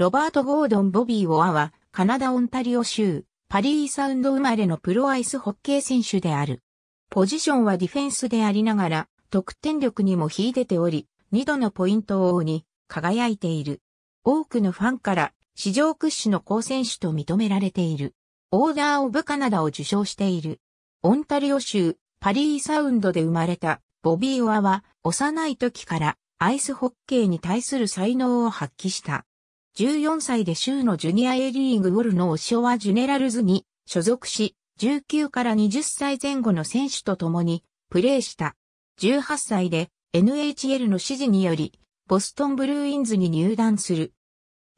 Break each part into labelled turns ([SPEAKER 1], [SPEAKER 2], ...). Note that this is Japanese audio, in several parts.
[SPEAKER 1] ロバート・ゴードン・ボビー・オアは、カナダ・オンタリオ州、パリーサウンド生まれのプロアイスホッケー選手である。ポジションはディフェンスでありながら、得点力にも秀でており、2度のポイント王に輝いている。多くのファンから史上屈指の好選手と認められている。オーダー・オブ・カナダを受賞している。オンタリオ州パリーサウンドで生まれたボビー・オアは幼い時からアイスホッケーに対する才能を発揮した。14歳で州のジュニア A リーグウォルノーショジュネラルズに所属し、19から20歳前後の選手と共にプレーした。18歳で NHL の指示により、ボストンブルーインズに入団する。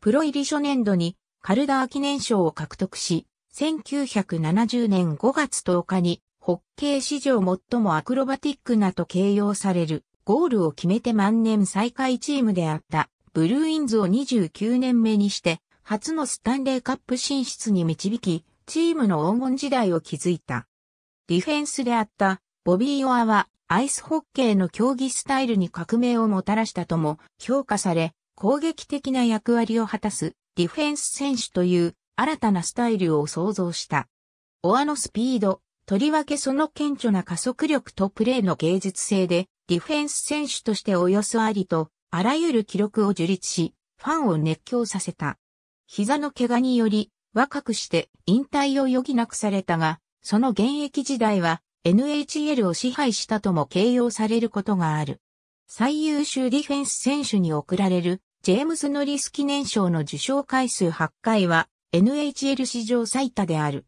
[SPEAKER 1] プロ入り初年度にカルダー記念賞を獲得し、1970年5月10日に、ホッケー史上最もアクロバティックなと形容される、ゴールを決めて万年最下位チームであったブルーインズを29年目にして、初のスタンレーカップ進出に導き、チームの黄金時代を築いた。ディフェンスであったボビー・オアはアイスホッケーの競技スタイルに革命をもたらしたとも評価され、攻撃的な役割を果たすディフェンス選手という新たなスタイルを創造した。オアのスピード、とりわけその顕著な加速力とプレーの芸術性で、ディフェンス選手としておよそありとあらゆる記録を樹立し、ファンを熱狂させた。膝の怪我により、若くして引退を余儀なくされたが、その現役時代は NHL を支配したとも形容されることがある。最優秀ディフェンス選手に贈られるジェームズ・ノリス記念賞の受賞回数8回は NHL 史上最多である。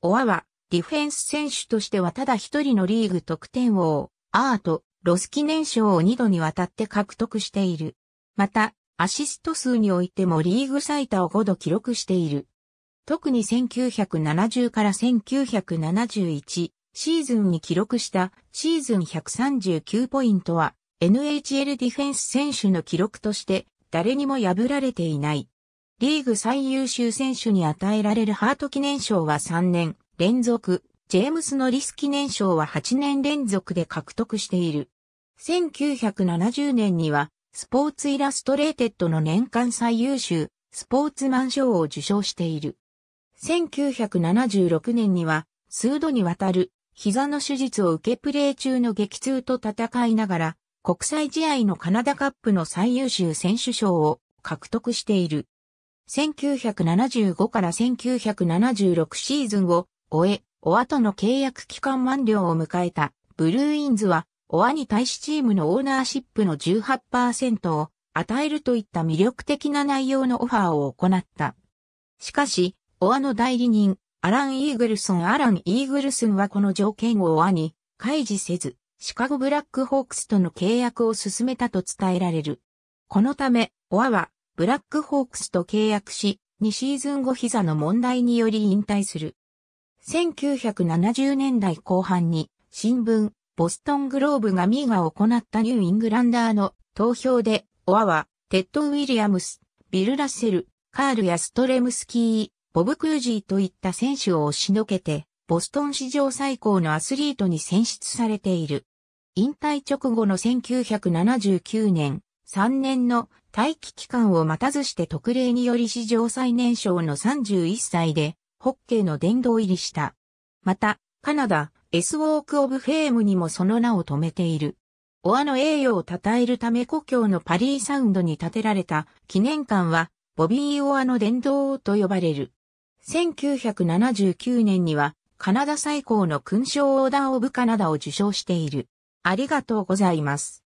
[SPEAKER 1] オアはディフェンス選手としてはただ一人のリーグ得点王、アート、ロス記念賞を2度にわたって獲得している。また、アシスト数においてもリーグ最多を5度記録している。特に1970から1971シーズンに記録したシーズン139ポイントは NHL ディフェンス選手の記録として誰にも破られていない。リーグ最優秀選手に与えられるハート記念賞は3年連続、ジェームス・ノリス記念賞は8年連続で獲得している。1970年には、スポーツイラストレーテッドの年間最優秀、スポーツマン賞を受賞している。1976年には、数度にわたる、膝の手術を受けプレー中の激痛と戦いながら、国際試合のカナダカップの最優秀選手賞を獲得している。1975から1976シーズンを終え、お後の契約期間満了を迎えたブルーインズはオアに対しチームのオーナーシップの18%を与えるといった魅力的な内容のオファーを行った。しかし、オアの代理人、アラン・イーグルソン・アラン・イーグルソンはこの条件をオアに開示せず、シカゴブラックホークスとの契約を進めたと伝えられる。このため、オアは、ブラックホークスと契約し、2シーズン後膝の問題により引退する。1970年代後半に、新聞、ボストングローブがミーが行ったニューイングランダーの投票で、オアは、テッド・ウィリアムス、ビル・ラッセル、カールやストレムスキー、ボブ・クージーといった選手を押しのけて、ボストン史上最高のアスリートに選出されている。引退直後の1979年、3年の待機期間を待たずして特例により史上最年少の31歳で、ホッケーの殿堂入りした。また、カナダ、S ウォーク・オブ・フェームにもその名を留めている。オアの栄誉を称えるため故郷のパリーサウンドに建てられた記念館は、ボビー・オアの殿堂と呼ばれる。1979年には、カナダ最高の勲章オーダー・オブ・カナダを受賞している。ありがとうございます。